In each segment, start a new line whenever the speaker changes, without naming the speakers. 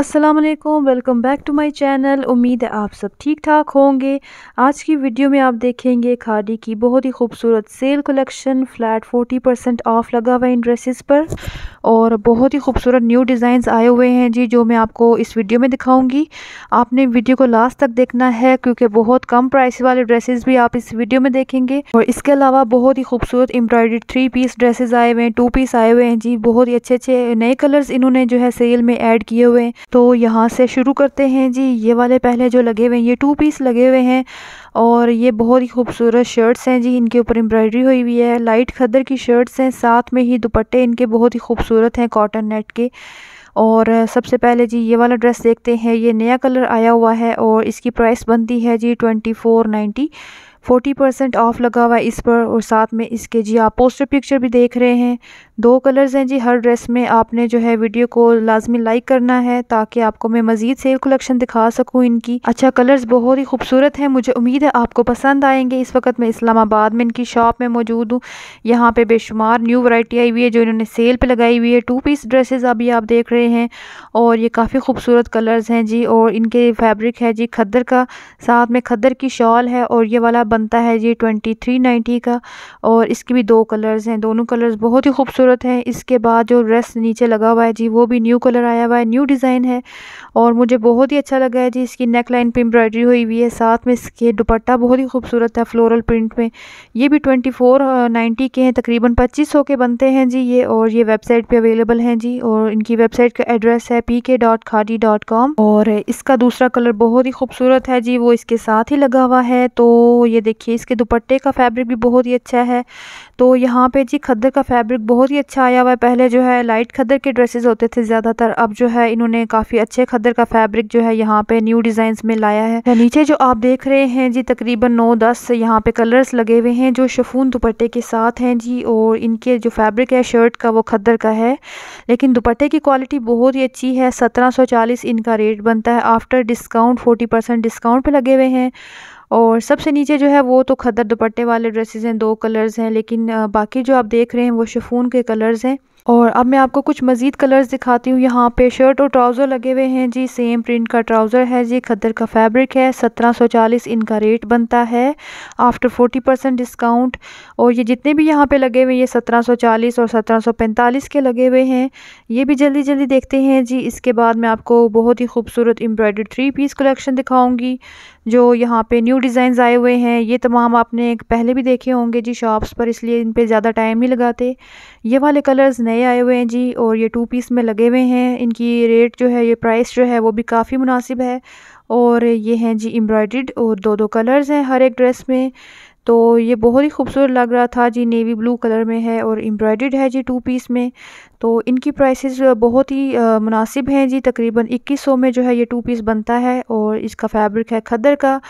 अस्सलाम वालेकुम welcome back to my channel उम्मीद है आप सब ठीक ठाक होंगे आज की वीडियो में आप देखेंगे खादी की बहुत ही खूबसूरत sale collection flat 40 percent off लगा हुआ है इन ड्रेसेस पर और बहुत ही खूबसूरत न्यू डिज़ाइंस आए हुए हैं जी जो मैं आपको इस वीडियो में दिखाऊंगी आपने वीडियो को लास्ट तक देखना है क्योंकि बहुत कम प्राइस वाले ड्रेसेस भी आप इस वीडियो में देखेंगे और इसके अलावा बहुत ही खूबसूरत एम्ब्रॉयडरी थ्री पीस ड्रेसेज आए हुए हैं टू पीस आए हुए हैं जी बहुत ही अच्छे अच्छे नए कलर्स इन्होंने जो है सेल में ऐड किए हुए हैं तो यहाँ से शुरू करते हैं जी ये वाले पहले जो लगे हुए हैं ये टू पीस लगे हुए हैं और ये बहुत ही खूबसूरत शर्ट्स हैं जी इनके ऊपर एम्ब्रॉयडरी हुई हुई है लाइट खदर की शर्ट्स हैं साथ में ही दुपट्टे इनके बहुत ही खूबसूरत हैं कॉटन नेट के और सबसे पहले जी ये वाला ड्रेस देखते हैं ये नया कलर आया हुआ है और इसकी प्राइस बनती है जी twenty four ninety forty percent off लगा हुआ है इस पर और साथ में इसके जी आप पोस्टर पिक्चर भी देख रहे हैं दो कलर्स हैं जी हर ड्रेस में आपने जो है वीडियो को लाजमी लाइक करना है ताकि आपको मैं मज़ीद सेल कलेक्शन दिखा सकूँ इनकी अच्छा कलर्स बहुत ही खूबसूरत हैं मुझे उम्मीद है आपको पसंद आएंगे इस वक्त मैं इस्लामाबाद में इनकी शॉप में मौजूद हूँ यहाँ पर बेशुमार न्यू वराइटी आई हुई है जो इन्होंने सेल पर लगाई हुई है टू पीस ड्रेसेज अभी आप देख रहे हैं और ये काफ़ी खूबसूरत कलर्स हैं जी और इनके फैब्रिक है जी खद्दर का साथ में खद्दर की शॉल है और ये वाला बनता है ये ट्वेंटी थ्री नाइन्टी का और इसके भी दो कलर्स हैं दोनों कलर्स बहुत ही खूबसूरत हैं इसके बाद जो ड्रेस नीचे लगा हुआ है जी वो भी न्यू कलर आया हुआ है न्यू डिज़ाइन है और मुझे बहुत ही अच्छा लगा है जी इसकी नेक लाइन पर एम्ब्रॉयडरी हुई हुई है साथ में इसके दुपट्टा बहुत ही खूबसूरत है फ्लोरल प्रिंट में ये भी ट्वेंटी फोर नाइन्टी के हैं तकरीबन पच्चीस सौ के बनते हैं जी ये और ये वेबसाइट पर अवेलेबल हैं जी और इनकी वेबसाइट का एड्रेस है पी के डॉट खादी डॉट कॉम और इसका दूसरा कलर बहुत ही खूबसूरत है जी वो इसके साथ ही लगा हुआ है तो ये देखिए इसके दुपट्टे का फैब्रिक भी बहुत ही अच्छा है तो यहाँ पे जी खद्दर का फैब्रिक बहुत ही अच्छा आया हुआ है पहले जो है लाइट खद्दर के ड्रेसेस होते थे ज़्यादातर अब जो है इन्होंने काफ़ी अच्छे खद्दर का फैब्रिक जो है यहाँ पे न्यू डिज़ाइंस में लाया है तो नीचे जो आप देख रहे हैं जी तकरीबन नौ दस यहाँ पे कलर्स लगे हुए हैं जो शफून दुपट्टे के साथ हैं जी और इनके जो फैब्रिक है शर्ट का वो खद्दर का है लेकिन दुपट्टे की क्वालिटी बहुत ही अच्छी है सत्रह इनका रेट बनता है after discount forty percent discount पर लगे हुए हैं और सबसे नीचे जो है वो तो खदर दुपट्टे वाले ड्रेसेस हैं दो कलर्स हैं लेकिन बाकी जो आप देख रहे हैं वो शिफॉन के कलर्स हैं और अब मैं आपको कुछ मज़ीद कलर्स दिखाती हूँ यहाँ पे शर्ट और ट्राउज़र लगे हुए हैं जी सेम प्रिंट का ट्राउज़र है जी खद्दर का फैब्रिक है सत्रह सौ चालीस इनका रेट बनता है आफ्टर फोर्टी परसेंट डिस्काउंट और ये जितने भी यहाँ पे लगे हुए हैं ये सत्रह सौ चालीस और सत्रह सौ पैंतालीस के लगे हुए हैं ये भी जल्दी जल्दी देखते हैं जी इसके बाद मैं आपको बहुत ही खूबसूरत एम्ब्रॉयडर थ्री पीस कलेक्शन दिखाऊँगी जो यहाँ पे न्यू डिज़ाइन आए हुए हैं ये तमाम आपने पहले भी देखे होंगे जी शॉप्स पर इसलिए इन पर ज़्यादा टाइम नहीं लगाते ये वाले कलर्स नए आए हुए हैं जी और ये टू पीस में लगे हुए हैं इनकी रेट जो है ये प्राइस जो है वो भी काफ़ी मुनासिब है और ये हैं जी एम्ब्रॉयड और दो दो कलर्स हैं हर एक ड्रेस में तो ये बहुत ही खूबसूरत लग रहा था जी नेवी ब्लू कलर में है और एम्ब्रॉयड्रीड है जी टू पीस में तो इनकी प्राइसेस बहुत ही मुनासिब हैं जी तकरीबन 2100 में जो है ये टू पीस बनता है और इसका फैब्रिक है खदर का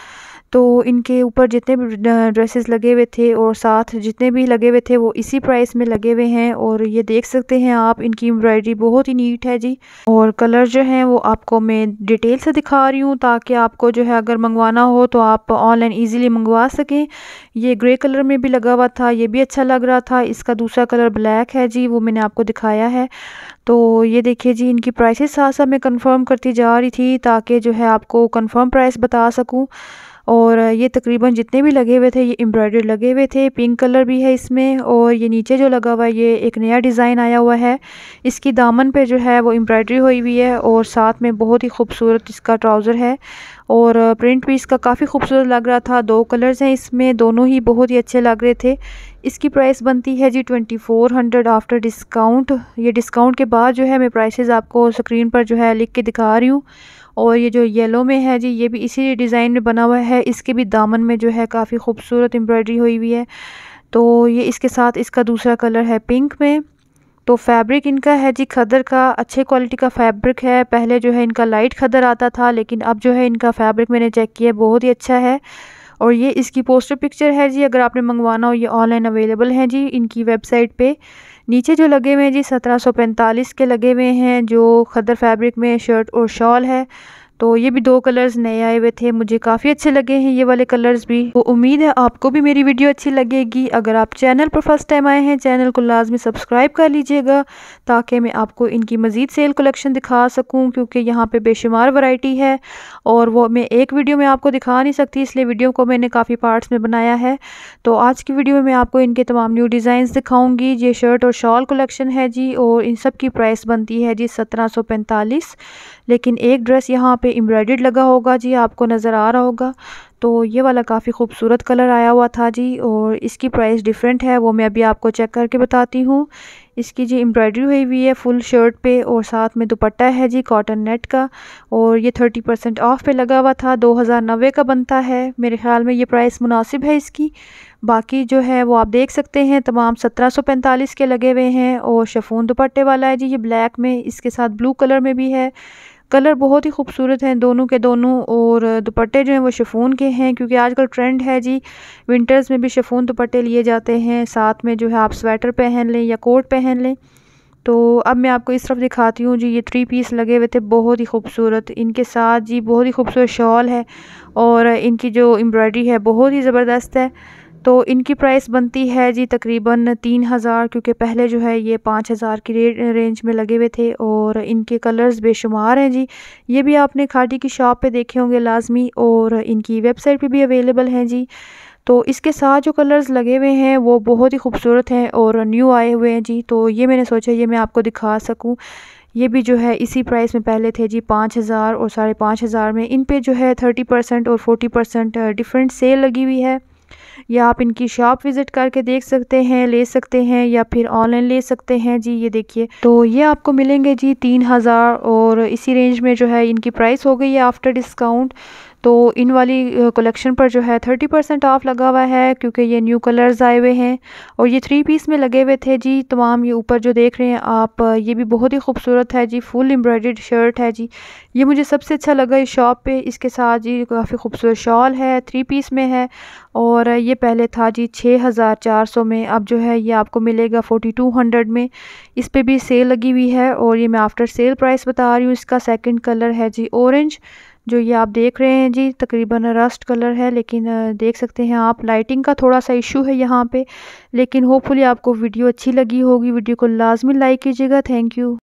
तो इनके ऊपर जितने भी ड्रेसेस लगे हुए थे और साथ जितने भी लगे हुए थे वो इसी प्राइस में लगे हुए हैं और ये देख सकते हैं आप इनकी एम्ब्रॉयडरी बहुत ही नीट है जी और कलर जो है वो आपको मैं डिटेल से दिखा रही हूँ ताकि आपको जो है अगर मंगवाना हो तो आप ऑनलाइन ईजिली मंगवा सकें ये ग्रे कलर में भी लगा हुआ था ये भी अच्छा लग रहा था इसका दूसरा कलर ब्लैक है जी वो मैंने आपको दिखाया है तो ये देखिए जी इनकी प्राइसेस साथ साथ मैं कंफर्म करती जा रही थी ताकि जो है आपको कंफर्म प्राइस बता सकूं और ये तकरीबन जितने भी लगे हुए थे ये एम्ब्रॉयडर्ड लगे हुए थे पिंक कलर भी है इसमें और ये नीचे जो लगा हुआ है ये एक नया डिज़ाइन आया हुआ है इसकी दामन पे जो है वो एम्ब्रॉयडरी हुई हुई है और साथ में बहुत ही खूबसूरत इसका ट्राउज़र है और प्रिंट भी इसका काफ़ी खूबसूरत लग रहा था दो कलर्स हैं इसमें दोनों ही बहुत ही अच्छे लग रहे थे इसकी प्राइस बनती है जी twenty four hundred after discount ये डिस्काउंट के बाद जो है मैं प्राइसेस आपको स्क्रीन पर जो है लिख के दिखा रही हूँ और ये जो येलो में है जी ये भी इसी डिज़ाइन में बना हुआ है इसके भी दामन में जो है काफ़ी खूबसूरत एम्ब्रॉयडरी हुई हुई है तो ये इसके साथ इसका दूसरा कलर है पिंक में तो फैब्रिक इनका है जी खदर का अच्छे क्वालिटी का फैब्रिक है पहले जो है इनका लाइट खदर आता था लेकिन अब जो है इनका फैब्रिक मैंने चेक किया बहुत ही अच्छा है और ये इसकी पोस्टर पिक्चर है जी अगर आपने मंगवाना हो ये ऑनलाइन अवेलेबल है जी इनकी वेबसाइट पे नीचे जो लगे हुए हैं जी सत्रह सौ पैंतालीस के लगे हुए हैं जो खदर फैब्रिक में शर्ट और शॉल है तो ये भी दो कलर्स नए आए हुए थे मुझे काफ़ी अच्छे लगे हैं ये वाले कलर्स भी तो उम्मीद है आपको भी मेरी वीडियो अच्छी लगेगी अगर आप चैनल पर फर्स्ट टाइम आए हैं चैनल को लाजमी सब्सक्राइब कर लीजिएगा ताकि मैं आपको इनकी मज़ीद सेल कलेक्शन दिखा सकूँ क्योंकि यहाँ पर बेशुमार वाइटी है और वो मैं एक वीडियो में आपको दिखा नहीं सकती इसलिए वीडियो को मैंने काफ़ी पार्ट्स में बनाया है तो आज की वीडियो में मैं आपको इनके तमाम न्यू डिज़ाइन दिखाऊँगी ये शर्ट और शॉल कलेक्शन है जी और इन सब की प्राइस बनती है जी सत्रह लेकिन एक ड्रेस यहाँ पर एम्ब्रॉयड लगा होगा जी आपको नज़र आ रहा होगा तो ये वाला काफ़ी खूबसूरत कलर आया हुआ था जी और इसकी प्राइस डिफरेंट है वो मैं अभी आपको चेक करके बताती हूँ इसकी जी एम्ब्रॉयडरी हुई हुई है फुल शर्ट पे और साथ में दुपट्टा है जी कॉटन नेट का और ये थर्टी परसेंट ऑफ़ पे लगा हुआ था दो हज़ार नब्बे का बनता है मेरे ख्याल में ये प्राइस मुनासिब है इसकी बाकी जो है वो आप देख सकते हैं तमाम सत्रह सौ पैंतालीस के लगे हुए हैं और शफून दुपट्टे वाला है जी ये ब्लैक में इसके साथ ब्लू कलर में भी है कलर बहुत ही खूबसूरत हैं दोनों के दोनों और दुपट्टे जो हैं वो शफून के हैं क्योंकि आजकल ट्रेंड है जी विंटर्स में भी शफून दुपट्टे लिए जाते हैं साथ में जो है आप स्वेटर पहन लें या कोट पहन लें तो अब मैं आपको इस तरफ दिखाती हूँ जी ये थ्री पीस लगे हुए थे बहुत ही खूबसूरत इनके साथ जी बहुत ही खूबसूरत शॉल है और इनकी जो एम्ब्रॉयडरी है बहुत ही ज़बरदस्त है तो इनकी प्राइस बनती है जी तकरीबन तीन हज़ार क्योंकि पहले जो है ये पाँच हज़ार की रेट रेंज में लगे हुए थे और इनके कलर्स बेशुमार हैं जी ये भी आपने खाटी की शॉप पे देखे होंगे लाजमी और इनकी वेबसाइट पे भी अवेलेबल हैं जी तो इसके साथ जो कलर्स लगे हुए हैं वो बहुत ही खूबसूरत हैं और न्यू आए हुए हैं जी तो ये मैंने सोचा ये मैं आपको दिखा सकूँ ये भी जो है इसी प्राइस में पहले थे जी पाँच हज़ार और साढ़े पाँच हज़ार में इन पे जो है थर्टी परसेंट और फोर्टी परसेंट डिफरेंट सेल लगी हुई है या आप इनकी शॉप विज़िट करके देख सकते हैं ले सकते हैं या फिर ऑनलाइन ले सकते हैं जी ये देखिए तो ये आपको मिलेंगे जी तीन हज़ार और इसी रेंज में जो है इनकी प्राइस हो गई है आफ्टर डिस्काउंट तो इन वाली कलेक्शन पर जो है थर्टी परसेंट ऑफ़ लगा हुआ है क्योंकि ये न्यू कलर्स आए हुए हैं और ये थ्री पीस में लगे हुए थे जी तमाम ये ऊपर जो देख रहे हैं आप ये भी बहुत ही खूबसूरत है जी फुल एम्ब्रॉयड शर्ट है जी ये मुझे सबसे अच्छा लगा इस शॉप पे इसके साथ जी काफ़ी खूबसूरत शॉल है थ्री पीस में है और ये पहले था जी छः हज़ार चार सौ में अब जो है ये आपको मिलेगा फोर्टी टू हंड्रेड में इस पर भी सेल लगी हुई है और ये मैं आफ्टर सेल प्राइस बता रही हूँ इसका सेकेंड कलर है जी औरेंज जो ये आप देख रहे हैं जी तकरीबन रस्ट कलर है लेकिन देख सकते हैं आप लाइटिंग का थोड़ा सा इशू है यहाँ पे लेकिन होपफुली आपको वीडियो अच्छी लगी होगी वीडियो को लाजमी लाइक कीजिएगा थैंक यू